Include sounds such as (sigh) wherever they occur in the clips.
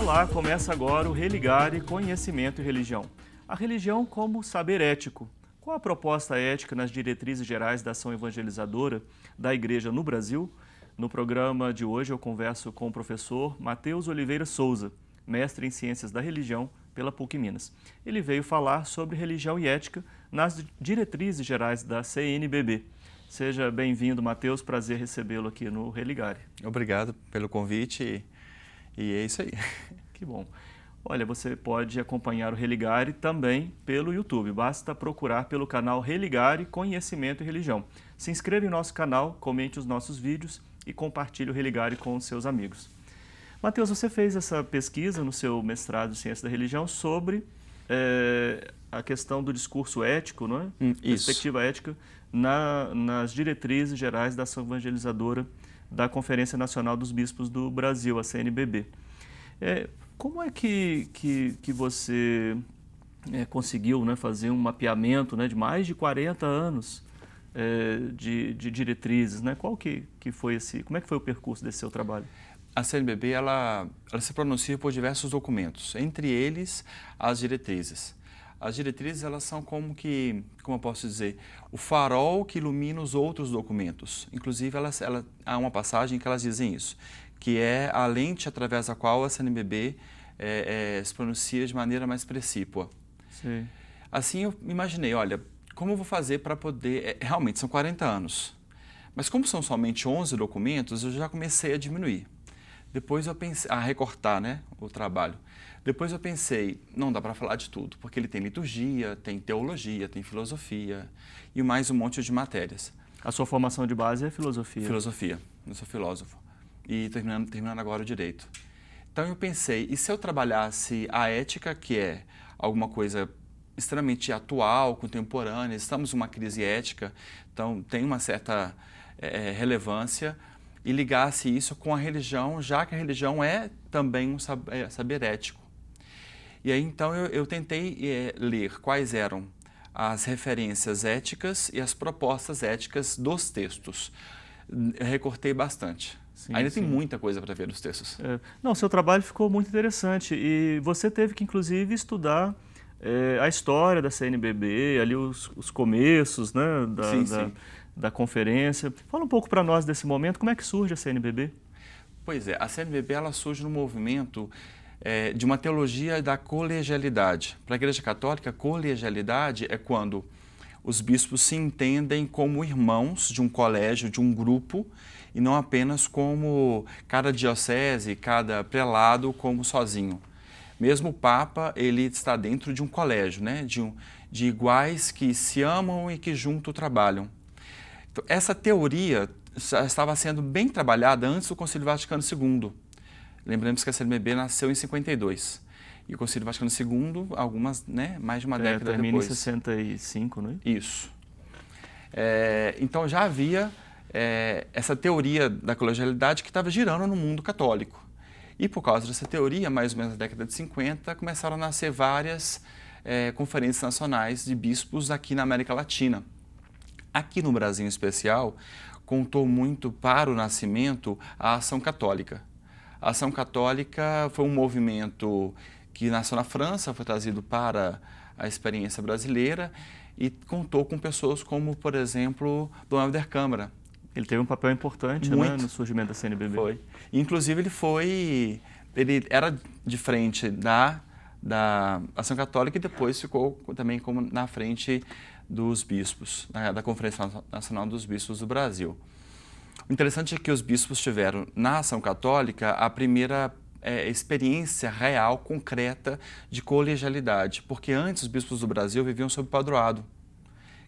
Olá, começa agora o Religare Conhecimento e Religião. A religião como saber ético. Qual a proposta ética nas diretrizes gerais da ação evangelizadora da Igreja no Brasil? No programa de hoje eu converso com o professor Matheus Oliveira Souza, mestre em Ciências da Religião pela PUC Minas. Ele veio falar sobre religião e ética nas diretrizes gerais da CNBB. Seja bem-vindo, Matheus. Prazer recebê-lo aqui no Religare. Obrigado pelo convite e é isso aí. (laughs) que bom. Olha, você pode acompanhar o Religare também pelo YouTube. Basta procurar pelo canal Religare Conhecimento e Religião. Se inscreva em nosso canal, comente os nossos vídeos e compartilhe o Religare com os seus amigos. Mateus, você fez essa pesquisa no seu mestrado em Ciência da Religião sobre é, a questão do discurso ético, não é? Hum, isso. Perspectiva ética na, nas diretrizes gerais da ação evangelizadora da Conferência Nacional dos Bispos do Brasil, a CNBB. É, como é que, que, que você é, conseguiu né, fazer um mapeamento né, de mais de 40 anos é, de, de, diretrizes? Né? Qual que, que foi esse, como é que foi o percurso desse seu trabalho? A CNBB ela, ela se pronuncia por diversos documentos, entre eles as diretrizes. As diretrizes, elas são como que, como eu posso dizer, o farol que ilumina os outros documentos. Inclusive, elas, ela, há uma passagem que elas dizem isso, que é a lente através da qual a CNBB é, é, se pronuncia de maneira mais precípua. Sim. Assim, eu imaginei, olha, como eu vou fazer para poder... É, realmente, são 40 anos. Mas como são somente 11 documentos, eu já comecei a diminuir. Depois eu pensei, a recortar, né, o trabalho. Depois eu pensei, não dá para falar de tudo, porque ele tem liturgia, tem teologia, tem filosofia e mais um monte de matérias. A sua formação de base é filosofia? Filosofia, eu sou filósofo. E terminando, terminando agora o direito. Então eu pensei, e se eu trabalhasse a ética, que é alguma coisa extremamente atual, contemporânea, estamos numa crise ética, então tem uma certa é, relevância, e ligasse isso com a religião, já que a religião é também um é, saber ético. E aí então eu, eu tentei é, ler quais eram as referências éticas e as propostas éticas dos textos. Recortei bastante. Sim, Ainda sim. tem muita coisa para ver nos textos. É. Não, seu trabalho ficou muito interessante e você teve que, inclusive, estudar é, a história da CNBB, ali os, os começos, né? Da, sim, da... sim da conferência. Fala um pouco para nós desse momento, como é que surge a CNBB? Pois é, a CNBB ela surge no movimento é, de uma teologia da colegialidade. Para a Igreja Católica, colegialidade é quando os bispos se entendem como irmãos de um colégio, de um grupo, e não apenas como cada diocese, cada prelado como sozinho. Mesmo o Papa, ele está dentro de um colégio, né? de, um, de iguais que se amam e que junto trabalham. Então, essa teoria já estava sendo bem trabalhada antes do Concílio Vaticano II. Lembramos que a CNBB nasceu em 52. E o Concílio Vaticano II, algumas, né, mais de uma é, década depois. Termina em 65, não é? Isso. É, então já havia é, essa teoria da colegialidade que estava girando no mundo católico. E por causa dessa teoria, mais ou menos na década de 50, começaram a nascer várias é, conferências nacionais de bispos aqui na América Latina aqui no Brasil em especial, contou muito para o nascimento a Ação Católica. A Ação Católica foi um movimento que nasceu na França, foi trazido para a experiência brasileira e contou com pessoas como, por exemplo, Dom Helder Câmara. Ele teve um papel importante né, no surgimento da CNBB. Foi. Inclusive, ele foi. Ele era de frente da, da Ação Católica e depois ficou também como na frente dos bispos, né, da Conferência Nacional dos Bispos do Brasil. O interessante é que os bispos tiveram na ação católica a primeira é, experiência real, concreta de colegialidade, porque antes os bispos do Brasil viviam sob padroado,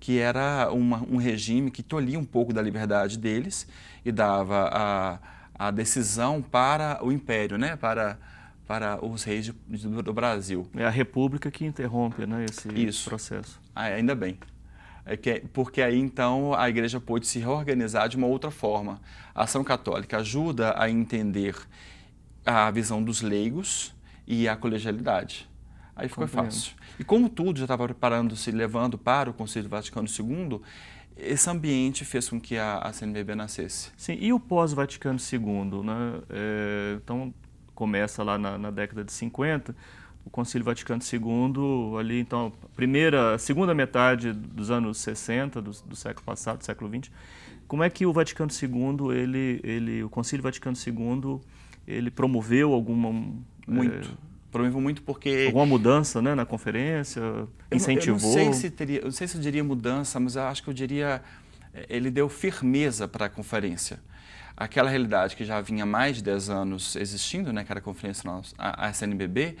que era uma, um regime que tolhia um pouco da liberdade deles e dava a, a decisão para o império, né? para, para os reis de, do, do, Brasil. É a república que interrompe né, esse Isso. processo. Ah, é, ainda bem. É é, porque aí então a igreja pôde se reorganizar de uma outra forma. A ação católica ajuda a entender a visão dos leigos e a colegialidade. Aí ficou fácil. E como tudo já estava preparando-se, levando para o Conselho Vaticano II, esse ambiente fez com que a, a CNBB nascesse. Sim, e o pós-Vaticano II? Né? É, então, começa lá na, na década de 50 o Concílio Vaticano II, ali então, primeira, segunda metade dos anos 60 do, do século passado, do século 20. Como é que o Vaticano II, ele, ele, o Concílio Vaticano II, ele promoveu alguma muito é, promoveu muito porque alguma mudança, né, na conferência, incentivou. Eu não, eu não sei se teria, não sei se eu diria mudança, mas eu acho que eu diria é, ele deu firmeza para a conferência aquela realidade que já vinha mais de 10 anos existindo, né, que era a Conferência a SNBB,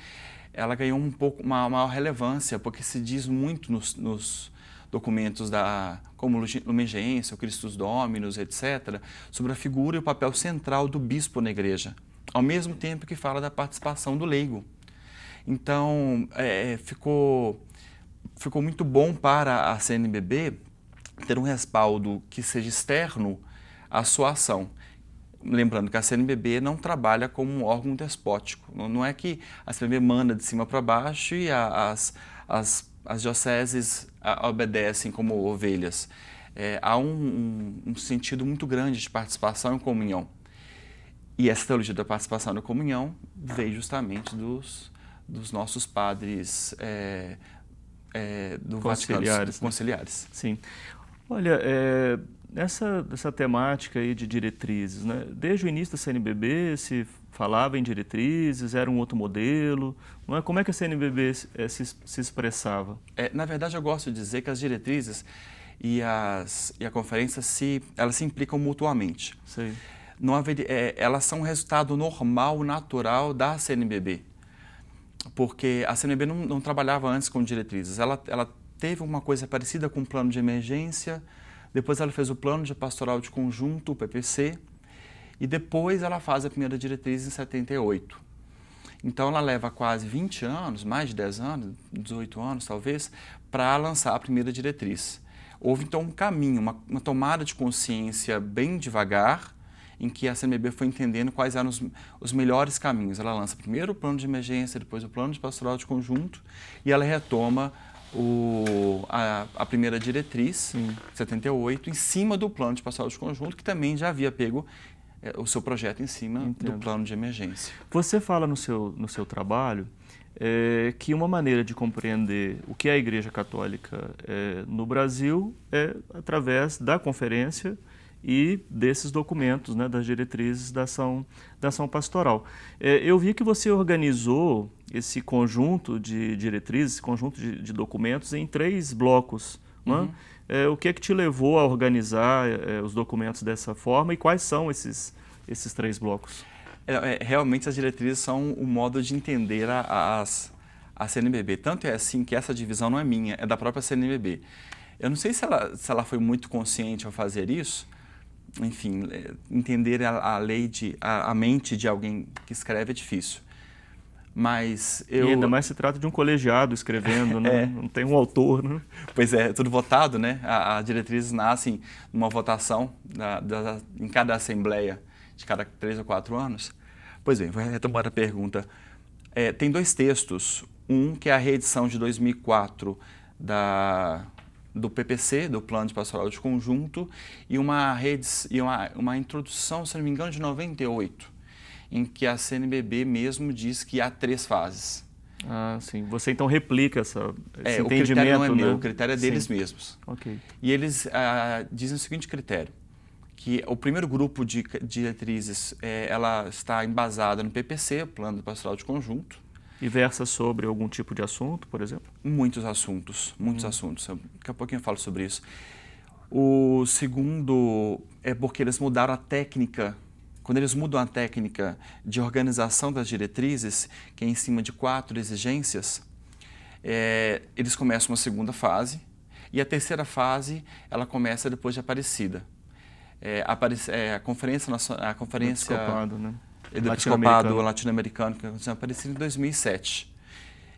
ela ganhou um pouco uma maior relevância, porque se diz muito nos, nos documentos da como Lumen o Christus Dominus, etc., sobre a figura e o papel central do bispo na igreja, ao mesmo tempo que fala da participação do leigo. Então, é, é ficou, ficou muito bom para a CNBB ter um respaldo que seja externo à sua ação lembrando que a CNBB não trabalha como um órgão despótico. Não é que a CNBB manda de cima para baixo e a, as, as, as dioceses obedecem como ovelhas. É, há um, um, um, sentido muito grande de participação e comunhão. E essa teologia da participação na comunhão veio justamente dos, dos nossos padres é, é, do conciliares, Vaticano, né? conciliares. Sim. Olha, é, Nessa dessa temática aí de diretrizes, né? desde o início da CNBB se falava em diretrizes, era um outro modelo, não é? Como é que a CNBB eh, se, se, expressava? É, na verdade, eu gosto de dizer que as diretrizes e, as, e a conferência se elas se implicam mutuamente. Sim. Não haver, é, elas são um resultado normal, natural da CNBB, porque a CNBB não, não trabalhava antes com diretrizes. Ela, ela teve uma coisa parecida com um plano de emergência depois ela fez o Plano de Pastoral de Conjunto, o PPC, e depois ela faz a primeira diretriz em 78. Então ela leva quase 20 anos, mais de 10 anos, 18 anos talvez, para lançar a primeira diretriz. Houve então um caminho, uma, uma, tomada de consciência bem devagar, em que a CMB foi entendendo quais eram os, os melhores caminhos. Ela lança primeiro o plano de emergência, depois o plano de pastoral de conjunto, e ela retoma o, a, a, primeira diretriz, Sim. 78, em cima do plano de passagem de conjunto, que também já havia pego é, o seu projeto em cima Entendo. do plano de emergência. Você fala no seu, no seu trabalho é, que uma maneira de compreender o que é a Igreja Católica é, no Brasil é através da conferência e desses documentos, né, das diretrizes da ação, da ação pastoral. É, eu vi que você organizou esse conjunto de diretrizes, esse conjunto de, de documentos em três blocos. Né? Uhum. Né? É, o que é que te levou a organizar é, é, os documentos dessa forma e quais são esses, esses três blocos? É, é, realmente as diretrizes são o modo de entender a, as, a CNBB. Tanto é assim que essa divisão não é minha, é da própria CNBB. Eu não sei se ela, se ela foi muito consciente ao fazer isso, enfim, é, entender a, a lei de a, a, mente de alguém que escreve é difícil. Mas eu e ainda mais se trata de um colegiado escrevendo, né? (laughs) É. Não tem um autor, né? Pois é, é tudo votado, né? As diretrizes nascem numa votação da, da, em cada assembleia de cada três ou quatro anos. Pois bem, vou retomar a pergunta. É, tem dois textos, um que é a reedição de 2004 da do PPC, do Plano de Pastoral de Conjunto, e uma rede e uma, uma introdução, se não me engano, de 98, em que a CNBB mesmo diz que há três fases. Ah, sim. Você então replica essa, esse é, entendimento, o critério não é meu, né? o critério é deles sim. mesmos. Ok. E eles ah, dizem o seguinte critério, que o primeiro grupo de diretrizes, é, ela está embasada no PPC, Plano de Pastoral de Conjunto, e versa sobre algum tipo de assunto, por exemplo? Muitos assuntos, muitos hum. assuntos. Eu, daqui a pouquinho eu falo sobre isso. O segundo é porque eles mudaram a técnica. Quando eles mudam a técnica de organização das diretrizes, que é em cima de quatro exigências, é, eles começam uma segunda fase. E a terceira fase, ela começa depois de Aparecida. É, aparece, é, a Conferência, a conferência Desculpado, né? do é episcopado latino-americano que aconteceu é apareceu em 2007.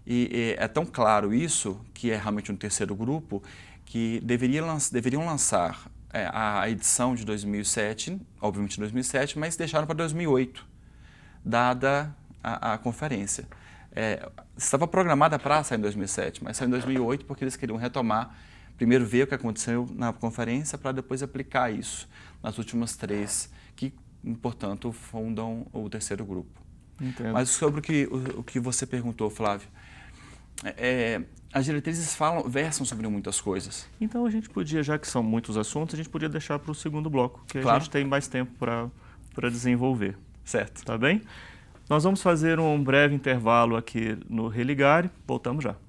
E, e, é tão claro isso que é realmente um terceiro grupo que deveria deveriam lançar é, a, edição de 2007, obviamente em 2007, mas deixaram para 2008, dada a, a conferência. É, estava programada para sair em 2007, mas saiu em 2008 porque eles queriam retomar, primeiro ver o que aconteceu na conferência para depois aplicar isso nas últimas três, que portanto, fundam o terceiro grupo. Entendo. Mas sobre o que, o, o que você perguntou, Flávio, é, as diretrizes falam, versam sobre muitas coisas. Então a gente podia, já que são muitos assuntos, a gente podia deixar para o segundo bloco, que claro. a gente tem mais tempo para desenvolver. Certo. Tá bem? Nós vamos fazer um breve intervalo aqui no Religare, voltamos já.